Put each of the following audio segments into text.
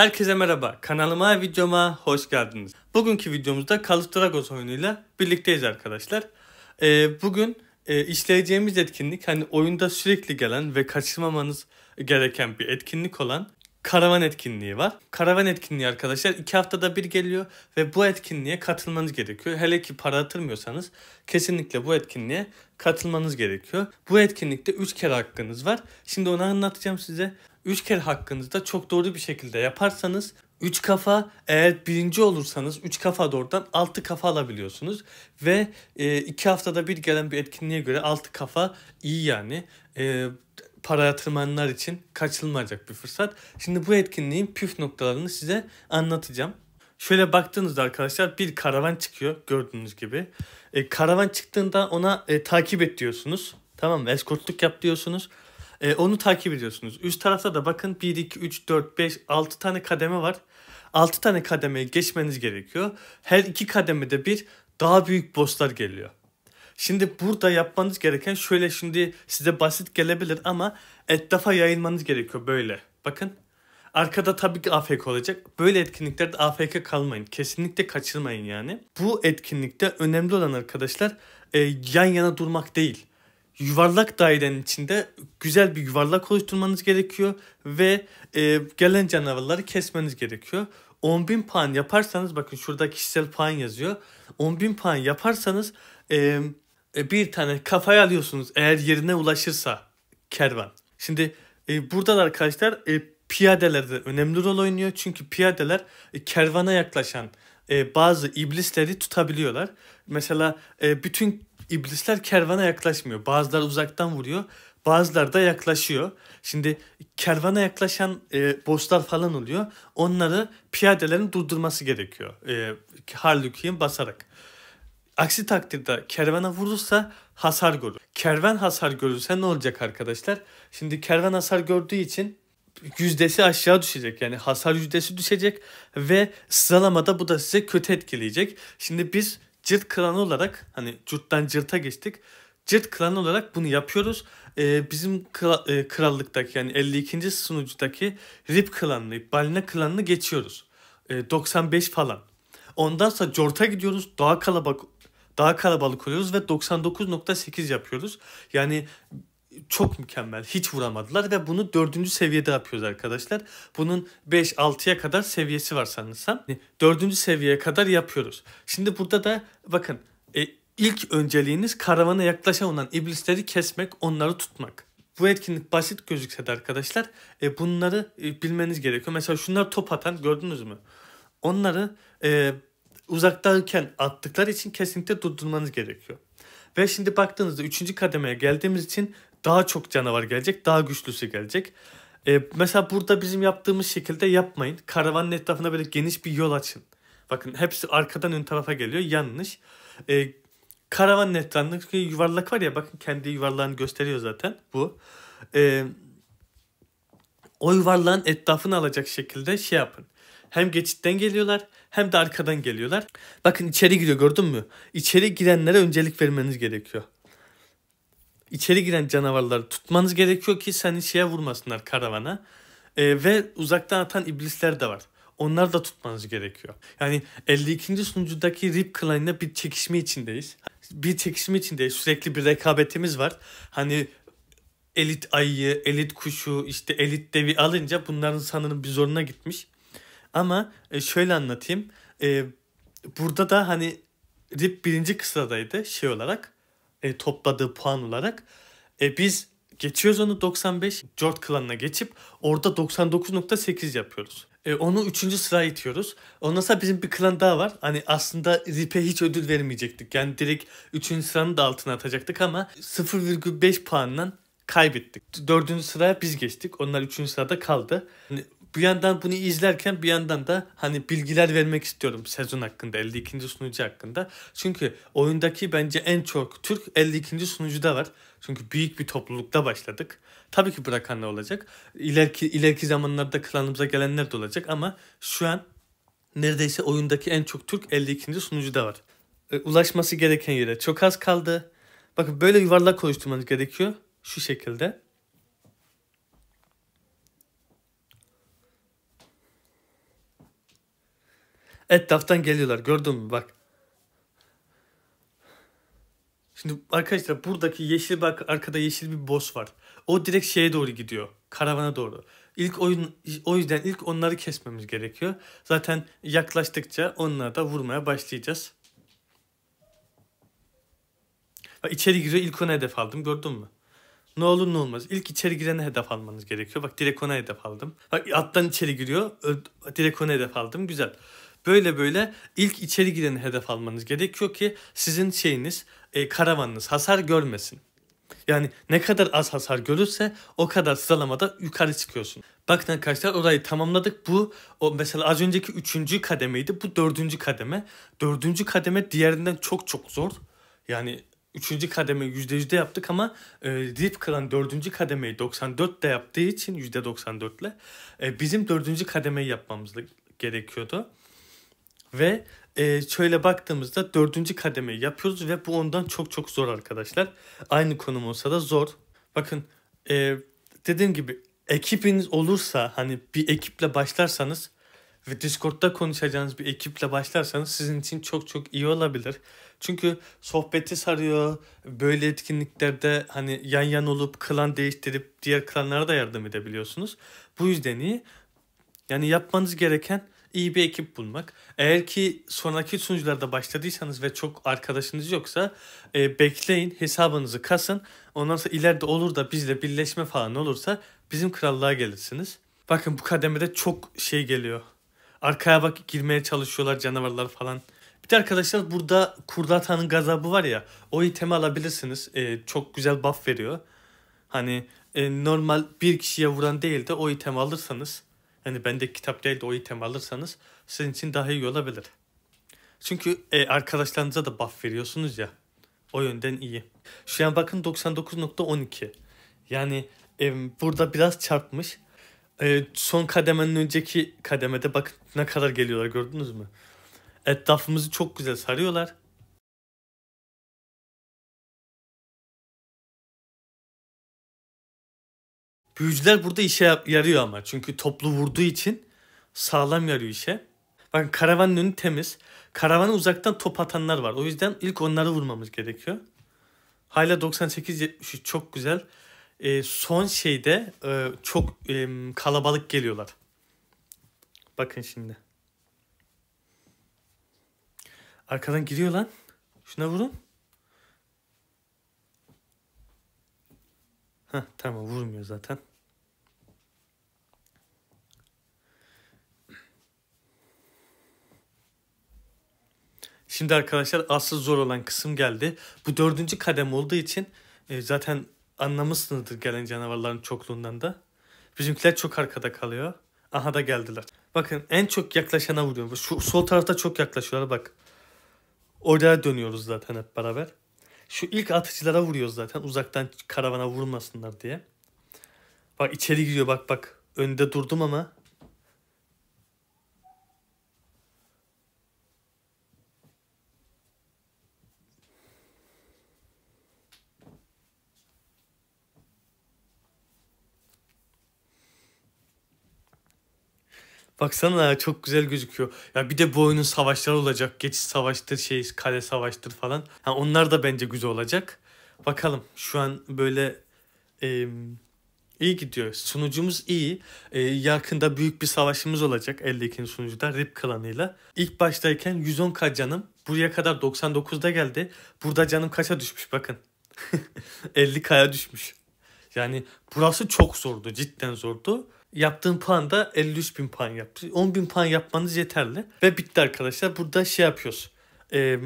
Herkese merhaba. Kanalıma, videoma hoş geldiniz. Bugünkü videomuzda Call of Dragos oyunuyla birlikteyiz arkadaşlar. Ee, bugün e, işleyeceğimiz etkinlik hani oyunda sürekli gelen ve kaçırmamanız gereken bir etkinlik olan karavan etkinliği var. Karavan etkinliği arkadaşlar iki haftada bir geliyor ve bu etkinliğe katılmanız gerekiyor. Hele ki para atırmıyorsanız kesinlikle bu etkinliğe katılmanız gerekiyor. Bu etkinlikte 3 kere hakkınız var. Şimdi onu anlatacağım size. 3 kere hakkınızda çok doğru bir şekilde yaparsanız 3 kafa eğer birinci olursanız 3 kafa doğrudan 6 kafa alabiliyorsunuz. Ve 2 e, iki haftada bir gelen bir etkinliğe göre 6 kafa iyi yani. E, para yatırmanlar için kaçılmayacak bir fırsat. Şimdi bu etkinliğin püf noktalarını size anlatacağım. Şöyle baktığınızda arkadaşlar bir karavan çıkıyor gördüğünüz gibi. E, karavan çıktığında ona e, takip et diyorsunuz. Tamam mı? Eskortluk yap diyorsunuz. E, onu takip ediyorsunuz. Üst tarafta da bakın 1, 2, 3, 4, 5, 6 tane kademe var. 6 tane kademeyi geçmeniz gerekiyor. Her iki kademede bir daha büyük bosslar geliyor. Şimdi burada yapmanız gereken şöyle şimdi size basit gelebilir ama etrafa yayılmanız gerekiyor böyle. Bakın Arkada tabii ki AFK olacak. Böyle etkinliklerde AFK kalmayın. Kesinlikle kaçırmayın yani. Bu etkinlikte önemli olan arkadaşlar e, yan yana durmak değil yuvarlak dairenin içinde güzel bir yuvarlak oluşturmanız gerekiyor ve e, gelen canavarları kesmeniz gerekiyor. bin puan yaparsanız bakın şurada kişisel puan yazıyor. bin puan yaparsanız e, e bir tane kafaya alıyorsunuz eğer yerine ulaşırsa kervan. Şimdi e, burada da arkadaşlar e, piyadeler önemli rol oynuyor. Çünkü piyadeler e, kervana yaklaşan e, bazı iblisleri tutabiliyorlar. Mesela e, bütün İblisler kervana yaklaşmıyor. Bazılar uzaktan vuruyor. Bazılar da yaklaşıyor. Şimdi kervana yaklaşan e, bosslar falan oluyor. Onları piyadelerin durdurması gerekiyor. E, Harluk'in basarak. Aksi takdirde kervana vurursa hasar görür. Kervan hasar görürse ne olacak arkadaşlar? Şimdi kervan hasar gördüğü için yüzdesi aşağı düşecek. Yani hasar yüzdesi düşecek ve sıralamada bu da size kötü etkileyecek. Şimdi biz Cilt klanı olarak hani cürtten cırta geçtik. Cilt klanı olarak bunu yapıyoruz. Ee, bizim kral, e, krallıktaki yani 52. sunucudaki Rip klanını, Balina klanını geçiyoruz. E, ee, 95 falan. Ondan sonra Jort'a gidiyoruz. Daha kalabalık daha kalabalık oluyoruz ve 99.8 yapıyoruz. Yani çok mükemmel. Hiç vuramadılar ve bunu dördüncü seviyede yapıyoruz arkadaşlar. Bunun 5-6'ya kadar seviyesi var sanırsam. Dördüncü seviyeye kadar yapıyoruz. Şimdi burada da bakın e, ilk önceliğiniz karavana yaklaşan olan iblisleri kesmek, onları tutmak. Bu etkinlik basit gözükse de arkadaşlar e, bunları e, bilmeniz gerekiyor. Mesela şunlar top atan gördünüz mü? Onları e, uzaktayken attıkları için kesinlikle durdurmanız gerekiyor. Ve şimdi baktığınızda 3. kademeye geldiğimiz için daha çok canavar gelecek, daha güçlüsü gelecek. E, mesela burada bizim yaptığımız şekilde yapmayın. Karavanın etrafına böyle geniş bir yol açın. Bakın hepsi arkadan ön tarafa geliyor. Yanlış. E, karavanın etrafındaki yuvarlak var ya bakın kendi yuvarlağını gösteriyor zaten bu. E, o yuvarlağın etrafını alacak şekilde şey yapın. Hem geçitten geliyorlar hem de arkadan geliyorlar. Bakın içeri giriyor gördün mü? İçeri girenlere öncelik vermeniz gerekiyor içeri giren canavarları tutmanız gerekiyor ki seni şeye vurmasınlar karavana. E, ve uzaktan atan iblisler de var. Onlar da tutmanız gerekiyor. Yani 52. sunucudaki Rip Klein'le bir çekişme içindeyiz. Bir çekişme içindeyiz. Sürekli bir rekabetimiz var. Hani elit ayıyı, elit kuşu, işte elit devi alınca bunların sanırım bir zoruna gitmiş. Ama e, şöyle anlatayım. E, burada da hani Rip birinci kısadaydı şey olarak e, topladığı puan olarak. E, biz geçiyoruz onu 95 jord klanına geçip orada 99.8 yapıyoruz. E, onu 3. sıraya itiyoruz. Ondan sonra bizim bir klan daha var. Hani aslında Rip'e hiç ödül vermeyecektik. Yani direkt 3. sıranın da altına atacaktık ama 0,5 puanla kaybettik. Dördüncü sıraya biz geçtik. Onlar üçüncü sırada kaldı. Yani bir yandan bunu izlerken bir yandan da hani bilgiler vermek istiyorum sezon hakkında 52. sunucu hakkında. Çünkü oyundaki bence en çok Türk 52. sunucuda var. Çünkü büyük bir toplulukta başladık. Tabii ki bırakanlar olacak. İleriki, ileriki zamanlarda klanımıza gelenler de olacak ama şu an neredeyse oyundaki en çok Türk 52. sunucuda var. E, ulaşması gereken yere çok az kaldı. Bakın böyle yuvarlak oluşturmanız gerekiyor. Şu şekilde. Etraftan geliyorlar gördün mü bak. Şimdi arkadaşlar buradaki yeşil bak arkada yeşil bir boss var. O direkt şeye doğru gidiyor. Karavana doğru. İlk oyun o yüzden ilk onları kesmemiz gerekiyor. Zaten yaklaştıkça onlara da vurmaya başlayacağız. Bak içeri giriyor ilk ona hedef aldım gördün mü? Ne olur ne olmaz. İlk içeri girene hedef almanız gerekiyor. Bak direkt ona hedef aldım. Bak alttan içeri giriyor. Direkt ona hedef aldım. Güzel. Böyle böyle ilk içeri gireni hedef almanız gerekiyor ki sizin şeyiniz, e, karavanınız hasar görmesin. Yani ne kadar az hasar görürse o kadar sıralamada yukarı çıkıyorsun. Bakın arkadaşlar orayı tamamladık. Bu o mesela az önceki üçüncü kademeydi. Bu dördüncü kademe. Dördüncü kademe diğerinden çok çok zor. Yani üçüncü kademe yüzde yüzde yaptık ama e, Deep Clan dördüncü kademeyi 94'te yaptığı için yüzde %94'le e, bizim dördüncü kademeyi yapmamız gerekiyordu. Ve e, şöyle baktığımızda dördüncü kademeyi yapıyoruz ve bu ondan çok çok zor arkadaşlar. Aynı konum olsa da zor. Bakın e, dediğim gibi ekibiniz olursa hani bir ekiple başlarsanız ve Discord'da konuşacağınız bir ekiple başlarsanız sizin için çok çok iyi olabilir. Çünkü sohbeti sarıyor. Böyle etkinliklerde hani yan yan olup klan değiştirip diğer klanlara da yardım edebiliyorsunuz. Bu yüzden iyi. Yani yapmanız gereken iyi bir ekip bulmak. Eğer ki sonraki sunucularda başladıysanız ve çok arkadaşınız yoksa e, bekleyin hesabınızı kasın. Ondan sonra ileride olur da bizle birleşme falan olursa bizim krallığa gelirsiniz. Bakın bu kademede çok şey geliyor. Arkaya bak girmeye çalışıyorlar canavarlar falan. Bir de arkadaşlar burada Kurdata'nın gazabı var ya o itemi alabilirsiniz. E, çok güzel buff veriyor. Hani e, normal bir kişiye vuran değil de o itemi alırsanız hani bende kitap değil de o item alırsanız sizin için daha iyi olabilir. Çünkü e, arkadaşlarınıza da buff veriyorsunuz ya. O yönden iyi. Şu an bakın 99.12. Yani e, burada biraz çarpmış. E, son kademenin önceki kademede bakın ne kadar geliyorlar gördünüz mü? Etrafımızı çok güzel sarıyorlar. Büyücüler burada işe yarıyor ama. Çünkü toplu vurduğu için sağlam yarıyor işe. Bakın karavanın önü temiz. Karavana uzaktan top atanlar var. O yüzden ilk onları vurmamız gerekiyor. Hala 98-73 çok güzel. E, son şeyde e, çok e, kalabalık geliyorlar. Bakın şimdi. Arkadan giriyor lan. Şuna vurun. Heh, tamam vurmuyor zaten. Şimdi arkadaşlar asıl zor olan kısım geldi. Bu dördüncü kadem olduğu için e, zaten anlamışsınızdır gelen canavarların çokluğundan da. Bizimkiler çok arkada kalıyor. Aha da geldiler. Bakın en çok yaklaşana vuruyorum. Şu sol tarafta çok yaklaşıyorlar bak. Oraya dönüyoruz zaten hep beraber. Şu ilk atıcılara vuruyoruz zaten uzaktan karavana vurmasınlar diye. Bak içeri giriyor bak bak. Önde durdum ama Baksana ya çok güzel gözüküyor. Ya bir de bu oyunun savaşları olacak. Geçiş savaştır, şey kale savaştır falan. Ha, onlar da bence güzel olacak. Bakalım şu an böyle e, iyi gidiyor. Sunucumuz iyi. E, yakında büyük bir savaşımız olacak 52. sunucuda Rip klanıyla. İlk baştayken 110k canım. Buraya kadar 99'da geldi. Burada canım kaça düşmüş bakın. 50k'ya düşmüş. Yani burası çok zordu. Cidden zordu. Yaptığın puan da 53 bin puan yaptı. 10 bin puan yapmanız yeterli. Ve bitti arkadaşlar. Burada şey yapıyoruz. E,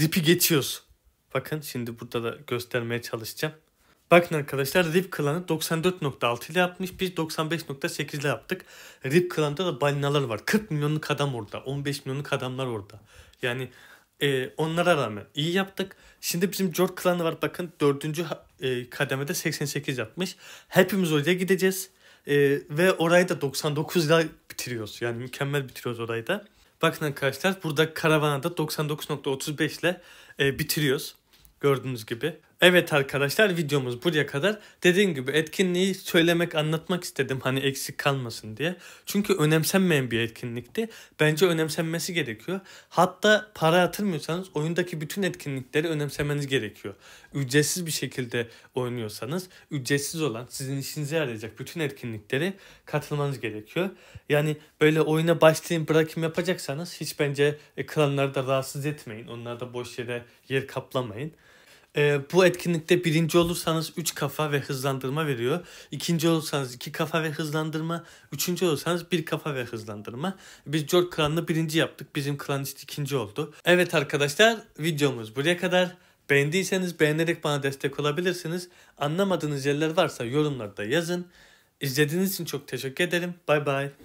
rip'i geçiyoruz. Bakın şimdi burada da göstermeye çalışacağım. Bakın arkadaşlar Rip Clan'ı 94.6 ile yapmış. Biz 95.8 ile yaptık. Rip Clan'da da balinalar var. 40 milyonluk adam orada. 15 milyonluk adamlar orada. Yani e, onlara rağmen iyi yaptık. Şimdi bizim George klanı var bakın dördüncü E, kademede 88 yapmış. Hepimiz oraya gideceğiz. E, ve orayı da 99 ile bitiriyoruz. Yani mükemmel bitiriyoruz orayı da. Bakın arkadaşlar burada karavana da 99.35 ile e, bitiriyoruz. Gördüğünüz gibi. Evet arkadaşlar videomuz buraya kadar. Dediğim gibi etkinliği söylemek, anlatmak istedim hani eksik kalmasın diye. Çünkü önemsenmeyen bir etkinlikti. Bence önemsenmesi gerekiyor. Hatta para yatırmıyorsanız oyundaki bütün etkinlikleri önemsemeniz gerekiyor. Ücretsiz bir şekilde oynuyorsanız ücretsiz olan sizin işinize yarayacak bütün etkinlikleri katılmanız gerekiyor. Yani böyle oyuna başlayın bırakayım yapacaksanız hiç bence e, da rahatsız etmeyin. Onlarda boş yere yer kaplamayın. E, bu etkinlikte birinci olursanız 3 kafa ve hızlandırma veriyor. İkinci olursanız 2 iki kafa ve hızlandırma. Üçüncü olursanız 1 kafa ve hızlandırma. Biz George Klan'la birinci yaptık. Bizim Klan işte ikinci oldu. Evet arkadaşlar videomuz buraya kadar. Beğendiyseniz beğenerek bana destek olabilirsiniz. Anlamadığınız yerler varsa yorumlarda yazın. İzlediğiniz için çok teşekkür ederim. Bay bay.